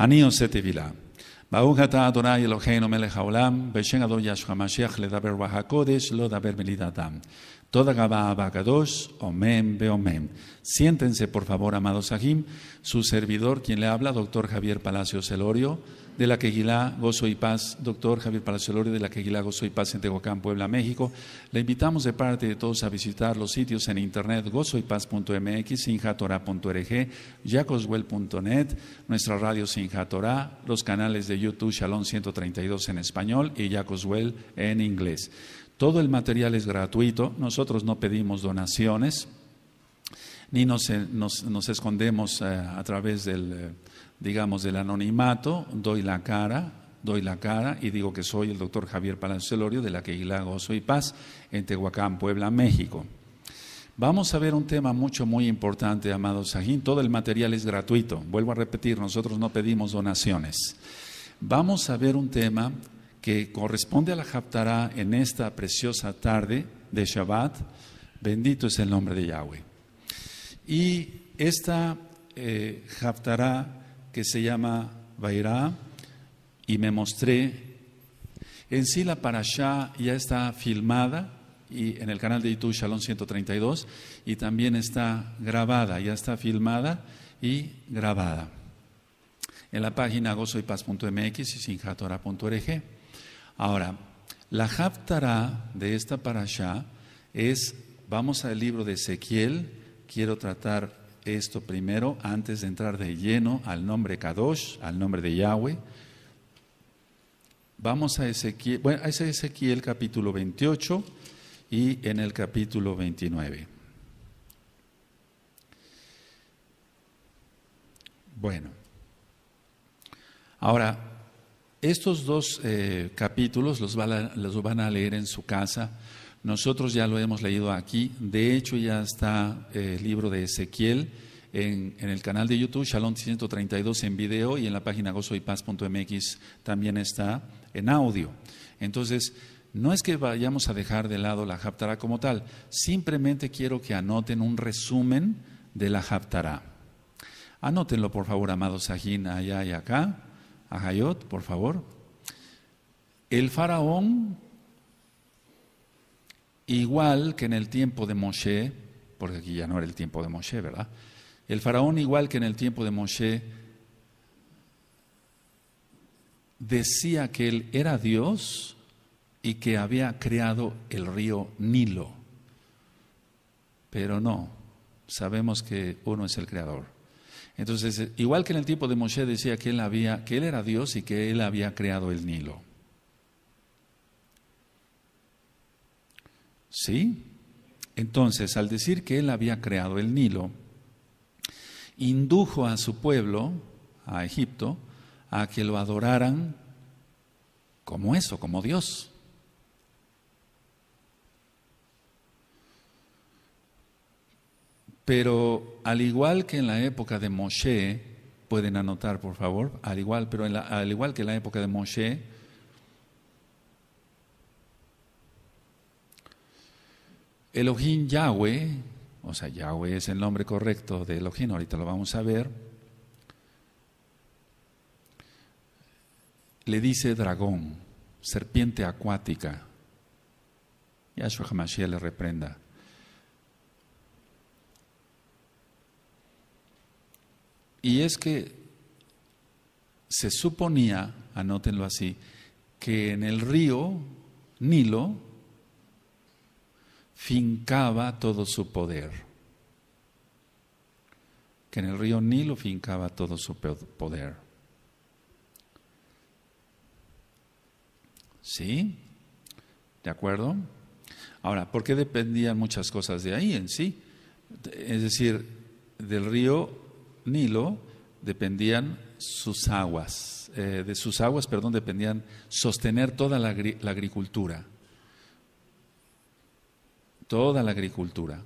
Aníos sete vila, bajo adora el lo que no me lejau da lo Toda Gaba Abagadosh, Omen Beomen. Siéntense, por favor, amados Ajim. Su servidor, quien le habla, doctor Javier Palacio Celorio, de la Queguilá Gozo y Paz. Doctor Javier Palacio Celorio, de la Queguilá Gozo y Paz en Tehuacán, Puebla, México. Le invitamos de parte de todos a visitar los sitios en internet gozoypaz.mx, sinjatora.org, jacoswell.net, nuestra radio Sinjatora, los canales de YouTube Shalom 132 en español y Jacoswell en inglés. Todo el material es gratuito, nosotros no pedimos donaciones, ni nos, eh, escondemos eh, a través del, eh, digamos, del anonimato, doy la cara, doy la cara y digo que soy el doctor Javier Palancelorio, de la que Gozo y Paz en Tehuacán, Puebla, México. Vamos a ver un tema mucho, muy importante, amado Sajín. Todo el material es gratuito. Vuelvo a repetir, nosotros no pedimos donaciones. Vamos a ver un tema que corresponde a la Haftará en esta preciosa tarde de Shabbat. Bendito es el nombre de Yahweh. Y esta eh, que se llama Vairá, y me mostré, en sí la Parashá ya está filmada y en el canal de YouTube Shalom 132 y también está grabada, ya está filmada y grabada en la página gozoypaz.mx y sinjatora.org. Ahora, la Haftarah de esta parasha es, vamos al libro de Ezequiel, quiero tratar esto primero antes de entrar de lleno al nombre Kadosh, al nombre de Yahweh. Vamos a Ezequiel, bueno, es Ezequiel capítulo 28 y en el capítulo 29. Bueno, ahora estos dos eh, capítulos los, van a leer en su casa. Nosotros ya lo hemos leído aquí. De hecho, ya está eh, el libro de Ezequiel en, el canal de YouTube, Shalom 132 en video y en la página gozoypaz.mx también está en audio. Entonces, no es que vayamos a dejar de lado la haftará como tal, simplemente quiero que anoten un resumen de la haftará. Anótenlo, por favor, amados ajín, allá y acá a Hayot, por favor. El faraón, igual que en el tiempo de Moshe, porque aquí ya no era el tiempo de Moshe, ¿verdad? El faraón, igual que en el tiempo de Moshe, decía que él era Dios y que había creado el río Nilo. Pero no, sabemos que uno es el creador. Entonces, eh, igual que en el tiempo de Moshe decía que él, había, que él era Dios y que él había creado el Nilo. ¿Sí? Entonces, al decir que él había creado el Nilo, indujo a su pueblo, a Egipto, a que lo adoraran como eso, como Dios. Pero al igual que en la época de Moshe, pueden anotar por favor, al igual, pero al igual que en la época de Moshe, Elohim Yahweh, o sea, Yahweh es el nombre correcto de Elohim, ahorita lo vamos a ver, le dice dragón, serpiente acuática. y Yahshua Hamashiach le reprenda. Y es que se suponía, anótenlo así, que en el río Nilo fincaba todo su poder. Que en el río Nilo fincaba todo su poder. ¿Sí? ¿De acuerdo? Ahora, ¿por qué dependían muchas cosas de ahí en sí? Es decir, del río Nilo dependían sus aguas, eh, de sus aguas, perdón, dependían sostener toda la, agricultura, toda la agricultura.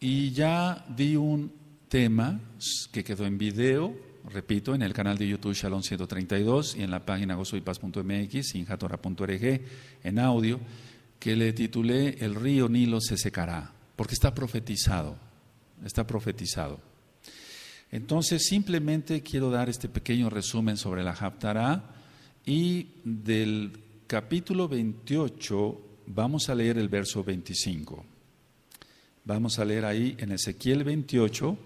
Y ya di un tema que quedó en video, repito, en el canal de YouTube Shalom 132 y en la página gozoypaz.mx, injatora.org, en audio, que le titulé El río Nilo se secará porque está profetizado, está profetizado. Entonces, simplemente quiero dar este pequeño resumen sobre la Haftará y del capítulo 28 vamos a leer el verso 25. Vamos a leer ahí en Ezequiel 28,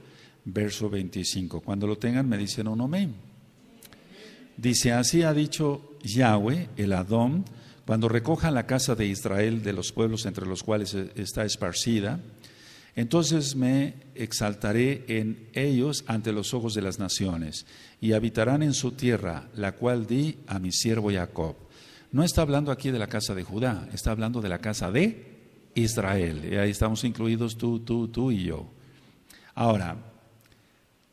verso 25. Cuando lo tengan me dicen un amén. Dice, así ha dicho Yahweh, el Adón, cuando recojan la casa de Israel de los pueblos entre los cuales e, está esparcida, entonces me exaltaré en ellos ante los ojos de las naciones, y habitarán en su tierra, la cual di a mi siervo Jacob. No está hablando aquí de la casa de Judá, está hablando de la casa de Israel. Y ahí estamos incluidos tú, tú, tú y yo. Ahora,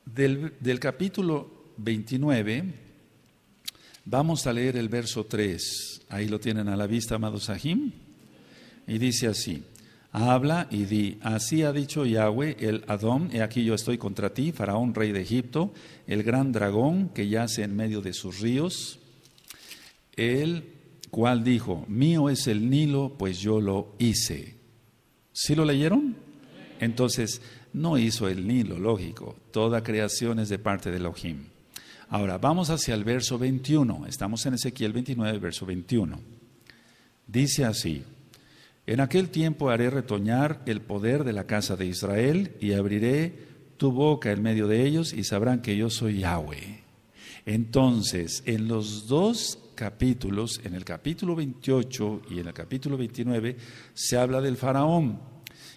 del, del capítulo 29, vamos a leer el verso 3 ahí lo tienen a la vista, amado Sahim, y dice así, habla y di, así ha dicho Yahweh el Adón, he aquí yo estoy contra ti, Faraón, rey de Egipto, el gran dragón que yace en medio de sus ríos, el cual dijo, mío es el Nilo, pues yo lo hice. ¿Sí lo leyeron? Entonces, no hizo el Nilo, lógico, toda creación es de parte de Elohim. Ahora, vamos hacia el verso 21. Estamos en Ezequiel 29, verso 21. Dice así, en aquel tiempo haré retoñar el poder de la casa de Israel y abriré tu boca en medio de ellos y sabrán que yo soy Yahweh. Entonces, en los dos capítulos, en el capítulo 28 y en el capítulo 29, se habla del faraón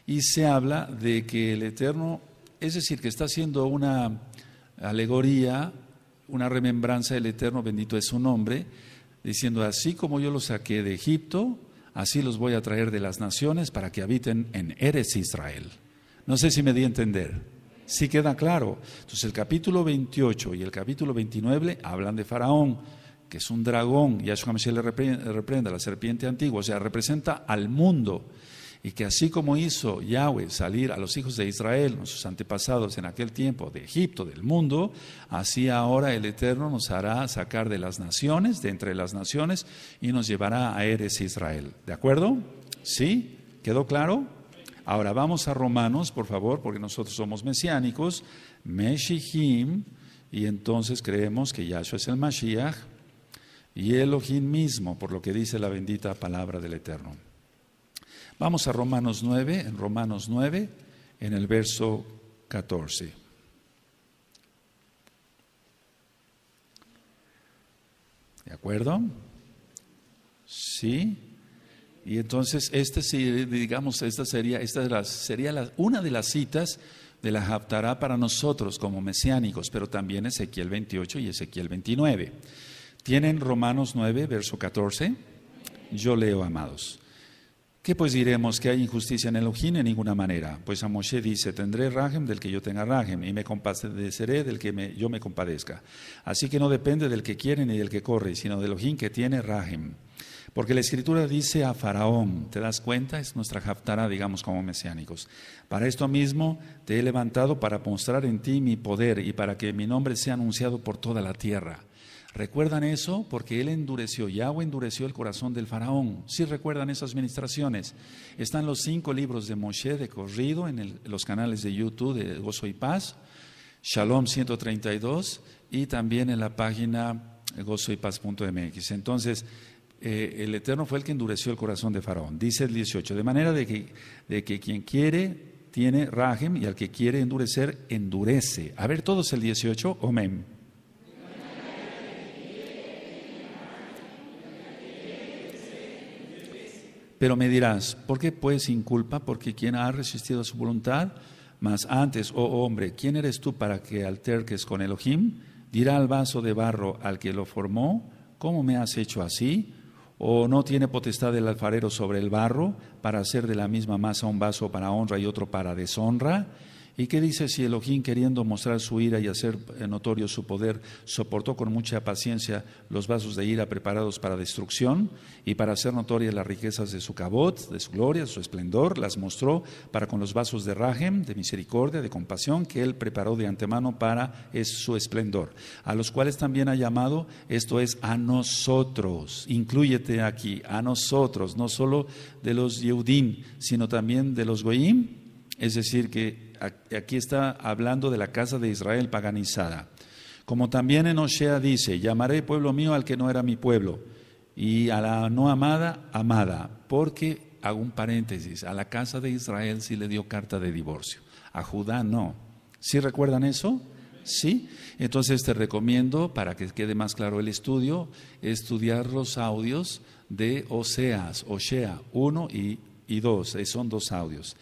y se habla de que el Eterno, es decir, que está haciendo una alegoría una remembranza del Eterno, bendito es su nombre, diciendo, así como yo los saqué de Egipto, así los voy a traer de las naciones para que habiten en Eres Israel. No sé si me di a entender. Sí queda claro. Entonces el capítulo 28 y el capítulo 29 hablan de Faraón, que es un dragón, y a le reprenda, la serpiente antigua, o sea, representa al mundo y que así como hizo Yahweh salir a los hijos de Israel, nuestros antepasados en aquel tiempo, de Egipto, del mundo, así ahora el Eterno nos hará sacar de las naciones, de entre las naciones, y nos llevará a Eres Israel. ¿De acuerdo? ¿Sí? ¿Quedó claro? Ahora vamos a Romanos, por favor, porque nosotros somos mesiánicos, Meshihim, y entonces creemos que Yahshua es el Mashiach y Elohim mismo, por lo que dice la bendita palabra del Eterno. Vamos a Romanos 9, en Romanos 9, en el verso 14. ¿De acuerdo? Sí. Y entonces, este, digamos, esta sería, sería una de las citas de la Haftará para nosotros como mesiánicos, pero también Ezequiel 28 y Ezequiel 29. ¿Tienen Romanos 9, verso 14? Yo leo, amados. ¿Qué pues diremos que hay injusticia en Elohim? En ninguna manera. Pues a Moshe dice, tendré rajem del que yo tenga rajem, y me compadeceré del que yo me compadezca. Así que no depende del que quiere ni del que corre, sino del Elohim que tiene rajem. Porque la escritura dice a Faraón, ¿te das cuenta? Es nuestra jaftará, digamos, como mesiánicos. Para esto mismo te he levantado para mostrar en ti mi poder y para que mi nombre sea anunciado por toda la tierra. ¿Recuerdan eso? Porque él endureció, Yahweh endureció el corazón del faraón. ¿Sí recuerdan esas ministraciones? Están los cinco libros de Moshe de corrido en los canales de YouTube de Gozo y Paz, Shalom 132 y también en la página gozoypaz.mx. Entonces, eh, el Eterno fue el que endureció el corazón de Faraón. Dice el 18, de manera de que, de que quien quiere tiene rajem y al que quiere endurecer, endurece. A ver todos el 18, omen. Pero me dirás, ¿por qué pues sin culpa? Porque quien ha resistido a su voluntad, mas antes, oh hombre, ¿quién eres tú para que alterques con Elohim? Dirá al vaso de barro al que lo formó, ¿cómo me has hecho así? ¿O no tiene potestad el alfarero sobre el barro para hacer de la misma masa un vaso para honra y otro para deshonra? ¿Y qué dice si Elohim, queriendo mostrar su ira y hacer notorio su poder, soportó con mucha paciencia los vasos de ira preparados para destrucción y para hacer notorias las riquezas de su cabot, de su gloria, de su esplendor, las mostró para con los vasos de rajem, de misericordia, de compasión, que él preparó de antemano para su esplendor, a los cuales también ha llamado, esto es, a nosotros, incluyete aquí, a nosotros, no solo de los Yehudim, sino también de los Goyim, es decir, que aquí está hablando de la casa de Israel paganizada. Como también en Osea dice, llamaré pueblo mío al que no era mi pueblo, y a la no amada, amada, porque, hago un paréntesis, a la casa de Israel sí le dio carta de divorcio, a Judá no. ¿Sí recuerdan eso? ¿Sí? Entonces te recomiendo, para que quede más claro el estudio, estudiar los audios de Oseas, Osea 1 y, y 2, eh, son dos audios.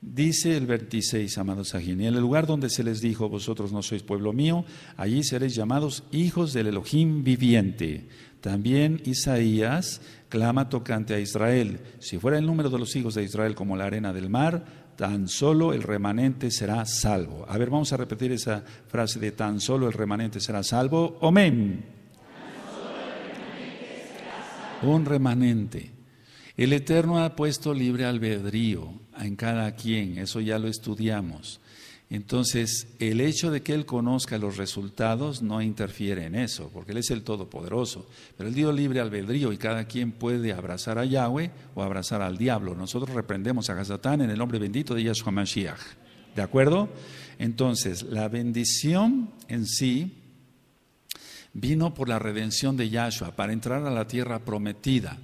Dice el 26, amados Sajín, en el lugar donde se les dijo, vosotros no sois pueblo mío, allí seréis llamados hijos del Elohim viviente. También Isaías clama tocante a Israel, si fuera el número de los hijos de Israel como la arena del mar, tan solo el remanente será salvo. A ver, vamos a repetir esa frase de tan solo el remanente será salvo. Amén. Un remanente. El Eterno ha puesto libre albedrío en cada quien, eso ya lo estudiamos. Entonces, el hecho de que Él conozca los resultados no interfiere en eso, porque Él es el Todopoderoso. Pero Él dio libre albedrío y cada quien puede abrazar a Yahweh o abrazar al diablo. Nosotros reprendemos a Gazatán en el nombre bendito de Yahshua Mashiach. ¿De acuerdo? Entonces, la bendición en sí vino por la redención de Yahshua para entrar a la tierra prometida.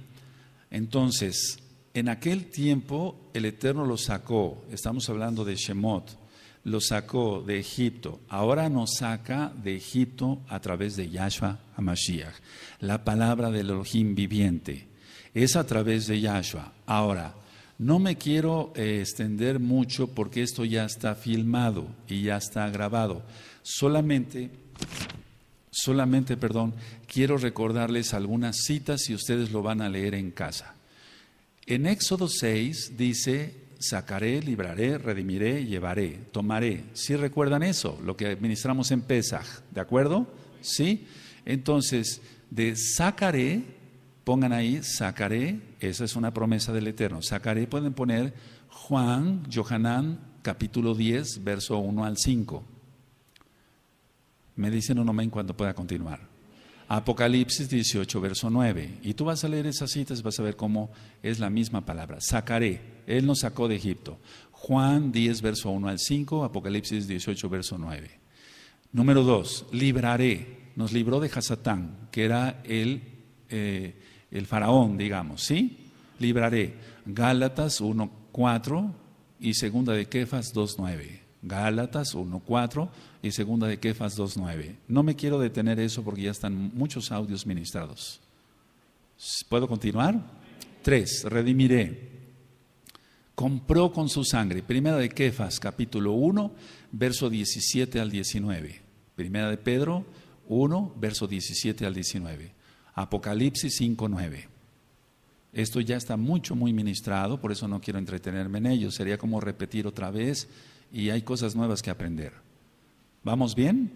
Entonces, en aquel tiempo el Eterno lo sacó, estamos hablando de Shemot, lo sacó de Egipto, ahora nos saca de Egipto a través de Yahshua Hamashiach, la palabra del Elohim viviente, es a través de Yahshua. Ahora, no me quiero eh, extender mucho porque esto ya está filmado y ya está grabado, solamente solamente, perdón, quiero recordarles algunas citas y ustedes lo van a leer en casa. En Éxodo 6 dice, sacaré, libraré, redimiré, llevaré, tomaré. ¿Sí recuerdan eso? Lo que administramos en Pesaj, ¿de acuerdo? ¿Sí? Entonces, de sacaré, pongan ahí, sacaré, esa es una promesa del Eterno, sacaré, pueden poner Juan, Johanán, capítulo 10, verso 1 al 5. Me dicen un amén cuando pueda continuar. Apocalipsis 18, verso 9. Y tú vas a leer esas citas, y vas a ver cómo es la misma palabra. Sacaré. Él nos sacó de Egipto. Juan 10, verso 1 al 5, Apocalipsis 18, verso 9. Número 2. Libraré. Nos libró de Hasatán, que era el, eh, el faraón, digamos. ¿Sí? Libraré. Gálatas 1, 4 y segunda de Kefas 2, 9. Gálatas 1.4 y segunda de Kefas 2.9. No me quiero detener eso porque ya están muchos audios ministrados. ¿Puedo continuar? 3. Redimiré. Compró con su sangre. Primera de Kefas, capítulo 1, verso 17 al 19. Primera de Pedro 1, verso 17 al 19. Apocalipsis 5.9. Esto ya está mucho, muy ministrado, por eso no quiero entretenerme en ello. Sería como repetir otra vez y hay cosas nuevas que aprender. ¿Vamos bien?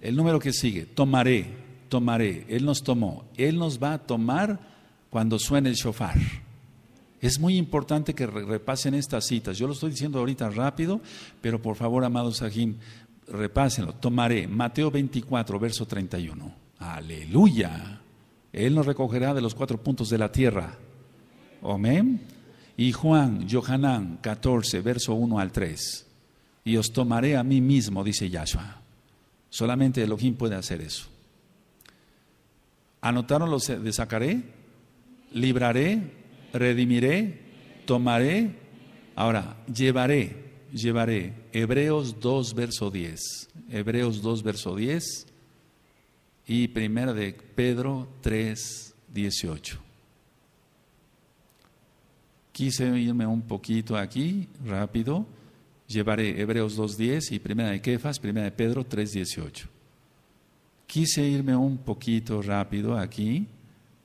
El número que sigue, tomaré, tomaré. Él nos tomó, Él nos va a tomar cuando suene el shofar. Es muy importante que repasen estas citas. Yo lo estoy diciendo ahorita rápido, pero por favor, amados ajín, repásenlo. Tomaré Mateo 24, verso 31. Aleluya. Él nos recogerá de los cuatro puntos de la tierra. Amén. Y Juan, Johanán 14, verso 1 al 3. Y os tomaré a mí mismo, dice Yahshua. Solamente Elohim puede hacer eso. ¿Anotaron los de sacaré? ¿Libraré? ¿Redimiré? ¿Tomaré? Ahora, llevaré, llevaré. Hebreos 2, verso 10. Hebreos 2, verso 10. Y 1 de Pedro 3, 18 quise irme un poquito aquí, rápido, llevaré Hebreos 2.10 y Primera de Kefas, Primera de Pedro 3.18. Quise irme un poquito rápido aquí,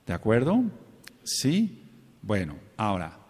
¿de acuerdo? Sí, bueno, ahora,